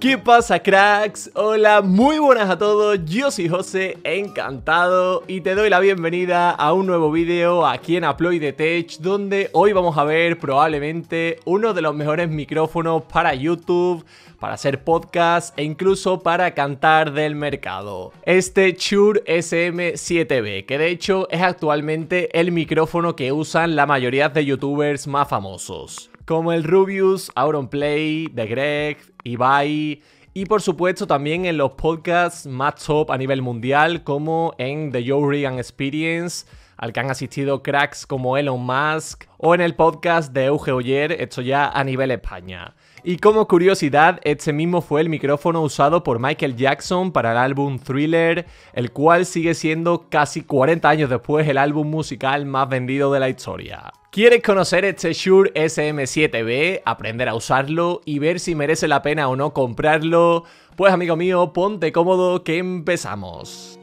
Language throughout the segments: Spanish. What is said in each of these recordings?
¿Qué pasa cracks? Hola, muy buenas a todos, yo soy José, encantado y te doy la bienvenida a un nuevo vídeo aquí en Aploy the Tech donde hoy vamos a ver probablemente uno de los mejores micrófonos para YouTube, para hacer podcast e incluso para cantar del mercado. Este Shure SM7B, que de hecho es actualmente el micrófono que usan la mayoría de youtubers más famosos como el Rubius, Play, The Greg, Ibai. Y por supuesto también en los podcasts más top a nivel mundial, como en The Joe Regan Experience, al que han asistido cracks como Elon Musk, o en el podcast de Euge Oyer, hecho ya a nivel España. Y como curiosidad, este mismo fue el micrófono usado por Michael Jackson para el álbum Thriller, el cual sigue siendo casi 40 años después el álbum musical más vendido de la historia. ¿Quieres conocer este Shure SM7B, aprender a usarlo y ver si merece la pena o no comprarlo? Pues amigo mío, ponte cómodo que empezamos.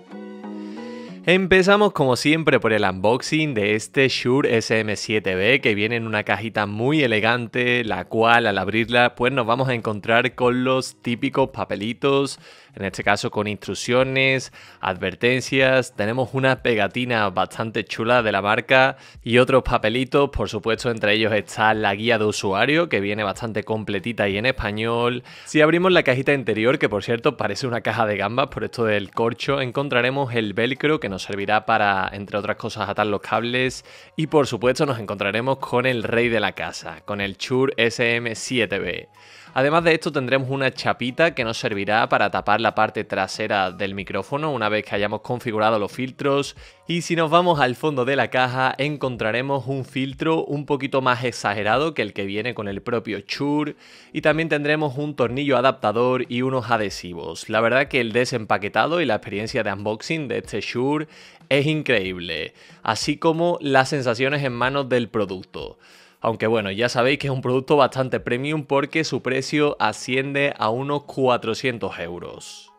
Empezamos como siempre por el unboxing de este Shure SM7B que viene en una cajita muy elegante, la cual al abrirla pues nos vamos a encontrar con los típicos papelitos, en este caso con instrucciones, advertencias, tenemos una pegatina bastante chula de la marca y otros papelitos, por supuesto entre ellos está la guía de usuario que viene bastante completita y en español. Si abrimos la cajita interior, que por cierto parece una caja de gambas por esto del corcho, encontraremos el velcro que nos nos servirá para, entre otras cosas, atar los cables y por supuesto nos encontraremos con el rey de la casa, con el Chur SM7B. Además de esto tendremos una chapita que nos servirá para tapar la parte trasera del micrófono una vez que hayamos configurado los filtros y si nos vamos al fondo de la caja encontraremos un filtro un poquito más exagerado que el que viene con el propio Shure y también tendremos un tornillo adaptador y unos adhesivos. La verdad que el desempaquetado y la experiencia de unboxing de este Shure es increíble, así como las sensaciones en manos del producto. Aunque bueno, ya sabéis que es un producto bastante premium porque su precio asciende a unos 400 euros.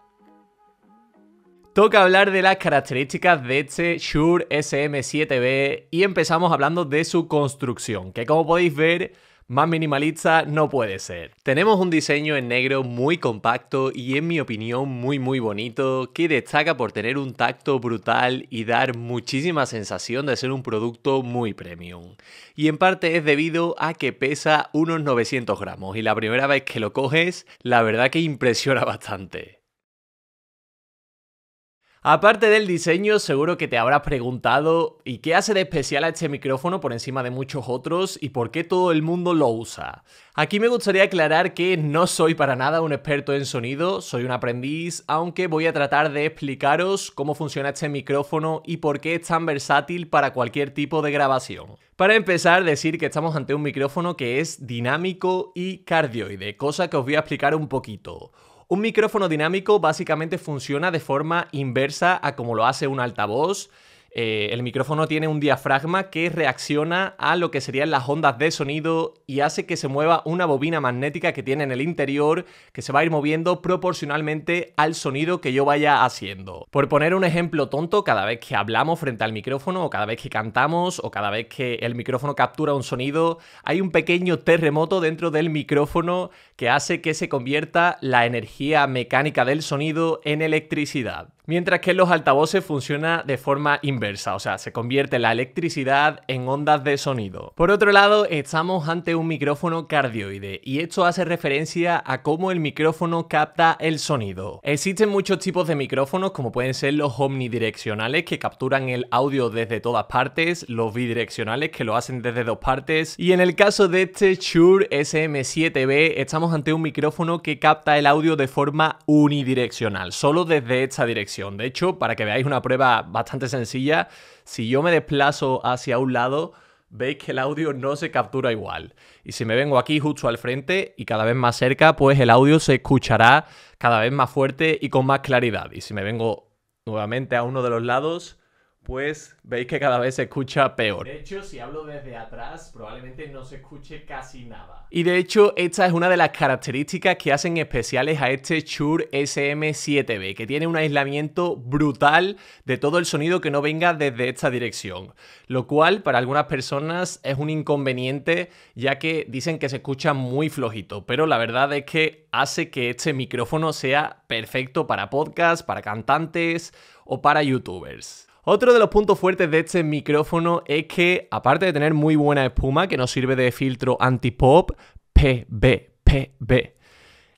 Toca hablar de las características de este Shure SM7B y empezamos hablando de su construcción, que como podéis ver más minimalista no puede ser. Tenemos un diseño en negro muy compacto y en mi opinión muy muy bonito que destaca por tener un tacto brutal y dar muchísima sensación de ser un producto muy premium. Y en parte es debido a que pesa unos 900 gramos y la primera vez que lo coges la verdad que impresiona bastante. Aparte del diseño, seguro que te habrás preguntado ¿y qué hace de especial a este micrófono por encima de muchos otros y por qué todo el mundo lo usa? Aquí me gustaría aclarar que no soy para nada un experto en sonido, soy un aprendiz, aunque voy a tratar de explicaros cómo funciona este micrófono y por qué es tan versátil para cualquier tipo de grabación. Para empezar, decir que estamos ante un micrófono que es dinámico y cardioide, cosa que os voy a explicar un poquito. Un micrófono dinámico básicamente funciona de forma inversa a como lo hace un altavoz eh, el micrófono tiene un diafragma que reacciona a lo que serían las ondas de sonido y hace que se mueva una bobina magnética que tiene en el interior que se va a ir moviendo proporcionalmente al sonido que yo vaya haciendo. Por poner un ejemplo tonto, cada vez que hablamos frente al micrófono o cada vez que cantamos o cada vez que el micrófono captura un sonido, hay un pequeño terremoto dentro del micrófono que hace que se convierta la energía mecánica del sonido en electricidad mientras que los altavoces funciona de forma inversa, o sea, se convierte la electricidad en ondas de sonido. Por otro lado, estamos ante un micrófono cardioide y esto hace referencia a cómo el micrófono capta el sonido. Existen muchos tipos de micrófonos como pueden ser los omnidireccionales que capturan el audio desde todas partes, los bidireccionales que lo hacen desde dos partes y en el caso de este Shure SM7B estamos ante un micrófono que capta el audio de forma unidireccional, solo desde esta dirección de hecho, para que veáis una prueba bastante sencilla, si yo me desplazo hacia un lado, veis que el audio no se captura igual. Y si me vengo aquí justo al frente y cada vez más cerca, pues el audio se escuchará cada vez más fuerte y con más claridad. Y si me vengo nuevamente a uno de los lados, pues veis que cada vez se escucha peor. De hecho, si hablo desde atrás, probablemente no se escuche casi nada. Y de hecho, esta es una de las características que hacen especiales a este Shure SM7B, que tiene un aislamiento brutal de todo el sonido que no venga desde esta dirección, lo cual para algunas personas es un inconveniente, ya que dicen que se escucha muy flojito, pero la verdad es que hace que este micrófono sea perfecto para podcast, para cantantes o para youtubers. Otro de los puntos fuertes de este micrófono es que, aparte de tener muy buena espuma, que nos sirve de filtro anti-pop, PB, PB.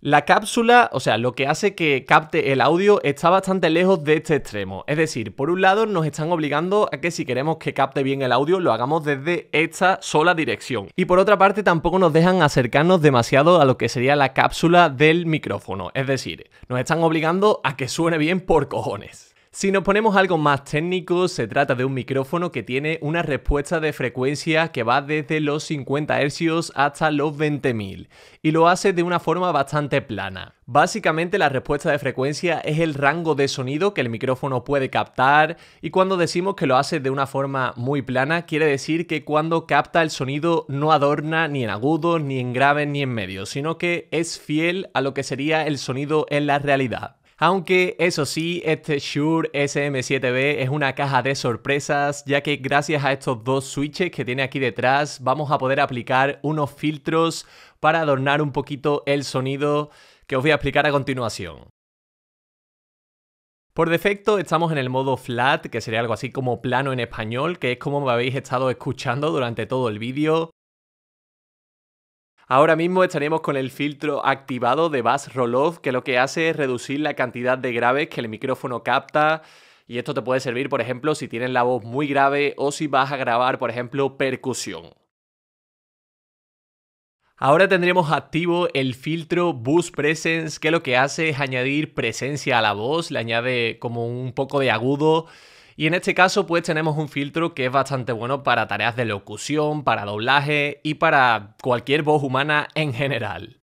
La cápsula, o sea, lo que hace que capte el audio está bastante lejos de este extremo. Es decir, por un lado nos están obligando a que si queremos que capte bien el audio lo hagamos desde esta sola dirección. Y por otra parte tampoco nos dejan acercarnos demasiado a lo que sería la cápsula del micrófono. Es decir, nos están obligando a que suene bien por cojones. Si nos ponemos algo más técnico, se trata de un micrófono que tiene una respuesta de frecuencia que va desde los 50 Hz hasta los 20.000 y lo hace de una forma bastante plana. Básicamente la respuesta de frecuencia es el rango de sonido que el micrófono puede captar y cuando decimos que lo hace de una forma muy plana quiere decir que cuando capta el sonido no adorna ni en agudos, ni en graves, ni en medio, sino que es fiel a lo que sería el sonido en la realidad. Aunque eso sí, este Shure SM7B es una caja de sorpresas, ya que gracias a estos dos switches que tiene aquí detrás vamos a poder aplicar unos filtros para adornar un poquito el sonido que os voy a explicar a continuación. Por defecto estamos en el modo flat, que sería algo así como plano en español, que es como me habéis estado escuchando durante todo el vídeo. Ahora mismo estaremos con el filtro activado de Bass roll que lo que hace es reducir la cantidad de graves que el micrófono capta. Y esto te puede servir, por ejemplo, si tienes la voz muy grave o si vas a grabar, por ejemplo, percusión. Ahora tendremos activo el filtro Boost Presence, que lo que hace es añadir presencia a la voz, le añade como un poco de agudo y en este caso pues tenemos un filtro que es bastante bueno para tareas de locución, para doblaje y para cualquier voz humana en general.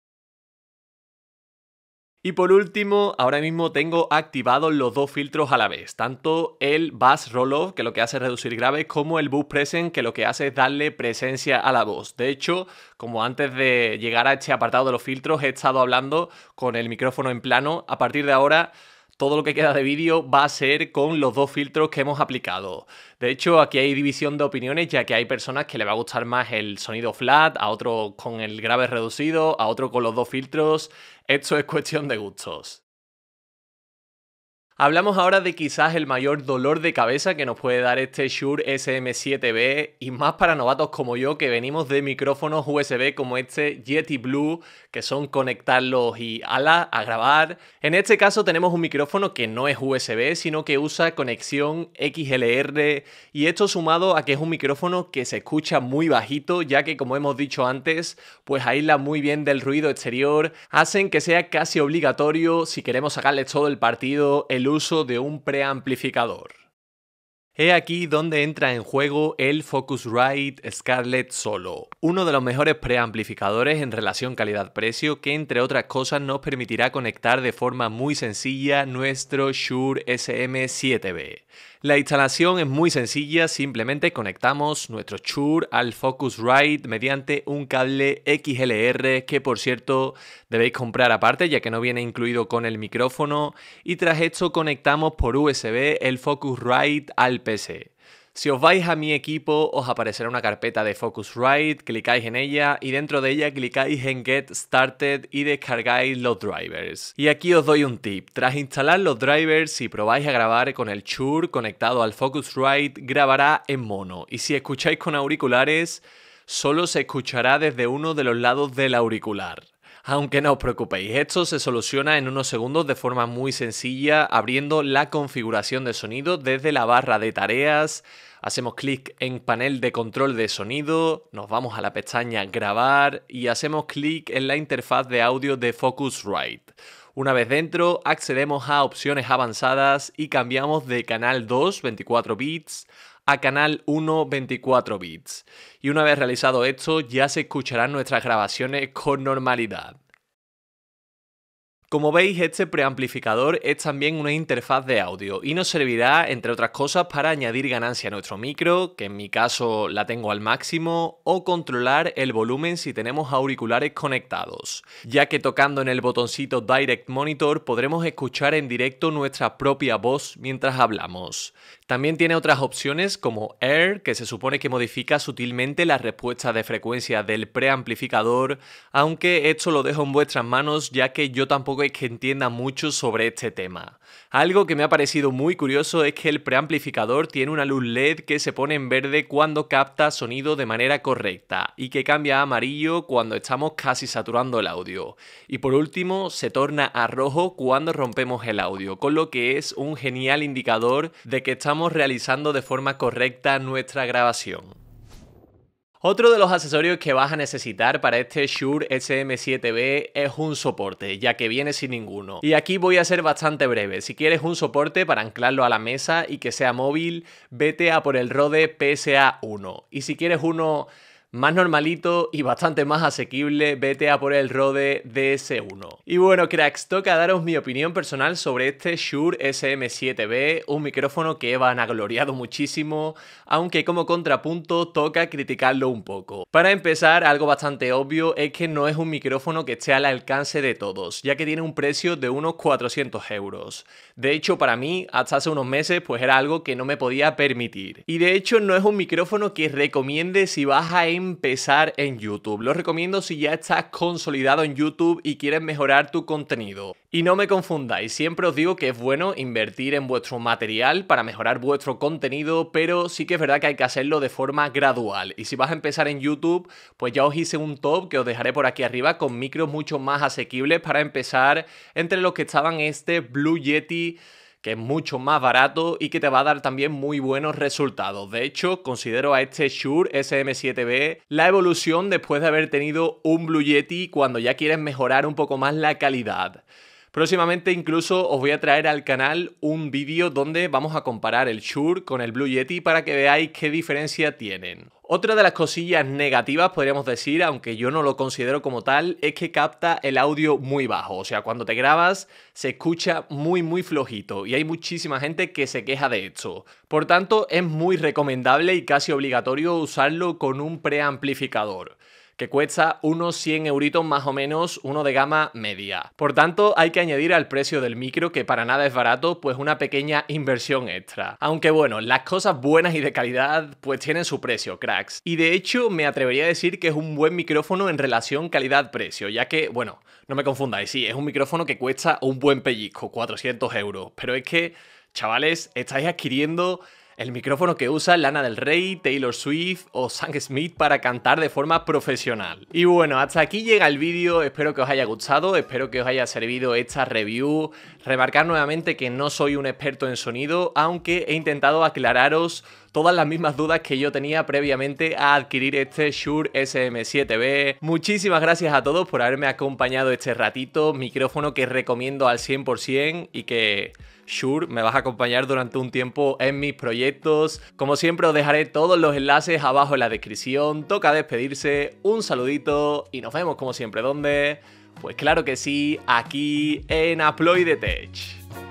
Y por último, ahora mismo tengo activados los dos filtros a la vez, tanto el Bass Roll-Off, que lo que hace es reducir graves, como el Boost Present, que lo que hace es darle presencia a la voz. De hecho, como antes de llegar a este apartado de los filtros, he estado hablando con el micrófono en plano. A partir de ahora todo lo que queda de vídeo va a ser con los dos filtros que hemos aplicado. De hecho, aquí hay división de opiniones, ya que hay personas que le va a gustar más el sonido flat, a otro con el grave reducido, a otro con los dos filtros. Esto es cuestión de gustos. Hablamos ahora de quizás el mayor dolor de cabeza que nos puede dar este Shure SM7B y más para novatos como yo que venimos de micrófonos USB como este Yeti Blue que son conectarlos y ala a grabar. En este caso tenemos un micrófono que no es USB sino que usa conexión XLR y esto sumado a que es un micrófono que se escucha muy bajito ya que como hemos dicho antes pues aísla muy bien del ruido exterior, hacen que sea casi obligatorio si queremos sacarle todo el partido el uso de un preamplificador. He aquí donde entra en juego el Focusrite Scarlett Solo, uno de los mejores preamplificadores en relación calidad-precio que entre otras cosas nos permitirá conectar de forma muy sencilla nuestro Shure SM7B. La instalación es muy sencilla, simplemente conectamos nuestro Shure al Focusrite mediante un cable XLR que por cierto debéis comprar aparte ya que no viene incluido con el micrófono y tras esto conectamos por USB el Focusrite al PC. Si os vais a mi equipo, os aparecerá una carpeta de Focusrite, clicáis en ella y dentro de ella clicáis en Get Started y descargáis los drivers. Y aquí os doy un tip, tras instalar los drivers, si probáis a grabar con el Chur conectado al Focusrite, grabará en mono y si escucháis con auriculares, solo se escuchará desde uno de los lados del auricular. Aunque no os preocupéis, esto se soluciona en unos segundos de forma muy sencilla abriendo la configuración de sonido desde la barra de tareas. Hacemos clic en panel de control de sonido, nos vamos a la pestaña grabar y hacemos clic en la interfaz de audio de Focusrite. Una vez dentro, accedemos a opciones avanzadas y cambiamos de canal 2, 24 bits, a canal 1 24 bits. Y una vez realizado esto, ya se escucharán nuestras grabaciones con normalidad. Como veis, este preamplificador es también una interfaz de audio y nos servirá, entre otras cosas, para añadir ganancia a nuestro micro, que en mi caso la tengo al máximo, o controlar el volumen si tenemos auriculares conectados, ya que tocando en el botoncito Direct Monitor podremos escuchar en directo nuestra propia voz mientras hablamos. También tiene otras opciones como AIR, que se supone que modifica sutilmente la respuesta de frecuencia del preamplificador, aunque esto lo dejo en vuestras manos ya que yo tampoco es que entienda mucho sobre este tema. Algo que me ha parecido muy curioso es que el preamplificador tiene una luz LED que se pone en verde cuando capta sonido de manera correcta y que cambia a amarillo cuando estamos casi saturando el audio. Y por último, se torna a rojo cuando rompemos el audio, con lo que es un genial indicador de que estamos realizando de forma correcta nuestra grabación. Otro de los accesorios que vas a necesitar para este Shure SM7B es un soporte, ya que viene sin ninguno. Y aquí voy a ser bastante breve. Si quieres un soporte para anclarlo a la mesa y que sea móvil, vete a por el Rode PSA 1. Y si quieres uno más normalito y bastante más asequible, vete a por el Rode DS1. Y bueno, cracks, toca daros mi opinión personal sobre este Shure SM7B, un micrófono que he vanagloriado muchísimo, aunque como contrapunto toca criticarlo un poco. Para empezar, algo bastante obvio es que no es un micrófono que esté al alcance de todos, ya que tiene un precio de unos 400 euros. De hecho, para mí, hasta hace unos meses, pues era algo que no me podía permitir. Y de hecho, no es un micrófono que recomiende si vas a empezar en YouTube. Lo recomiendo si ya estás consolidado en YouTube y quieres mejorar tu contenido. Y no me confundáis, siempre os digo que es bueno invertir en vuestro material para mejorar vuestro contenido, pero sí que es verdad que hay que hacerlo de forma gradual. Y si vas a empezar en YouTube, pues ya os hice un top que os dejaré por aquí arriba con micros mucho más asequibles para empezar entre los que estaban este Blue Yeti que es mucho más barato y que te va a dar también muy buenos resultados. De hecho, considero a este Shure SM7B la evolución después de haber tenido un Blue Yeti cuando ya quieres mejorar un poco más la calidad. Próximamente incluso os voy a traer al canal un vídeo donde vamos a comparar el Shure con el Blue Yeti para que veáis qué diferencia tienen. Otra de las cosillas negativas, podríamos decir, aunque yo no lo considero como tal, es que capta el audio muy bajo. O sea, cuando te grabas se escucha muy muy flojito y hay muchísima gente que se queja de eso. Por tanto, es muy recomendable y casi obligatorio usarlo con un preamplificador que cuesta unos 100 euritos más o menos uno de gama media. Por tanto, hay que añadir al precio del micro, que para nada es barato, pues una pequeña inversión extra. Aunque bueno, las cosas buenas y de calidad pues tienen su precio, cracks. Y de hecho, me atrevería a decir que es un buen micrófono en relación calidad-precio, ya que, bueno, no me confundáis, sí, es un micrófono que cuesta un buen pellizco, 400 euros, pero es que, chavales, estáis adquiriendo el micrófono que usa Lana del Rey, Taylor Swift o Sam Smith para cantar de forma profesional. Y bueno, hasta aquí llega el vídeo, espero que os haya gustado, espero que os haya servido esta review. Remarcar nuevamente que no soy un experto en sonido, aunque he intentado aclararos todas las mismas dudas que yo tenía previamente a adquirir este Shure SM7B. Muchísimas gracias a todos por haberme acompañado este ratito, micrófono que recomiendo al 100% y que Sure, me vas a acompañar durante un tiempo en mis proyectos. Como siempre os dejaré todos los enlaces abajo en la descripción. Toca despedirse, un saludito y nos vemos como siempre. ¿Dónde? Pues claro que sí, aquí en Aploy Tech.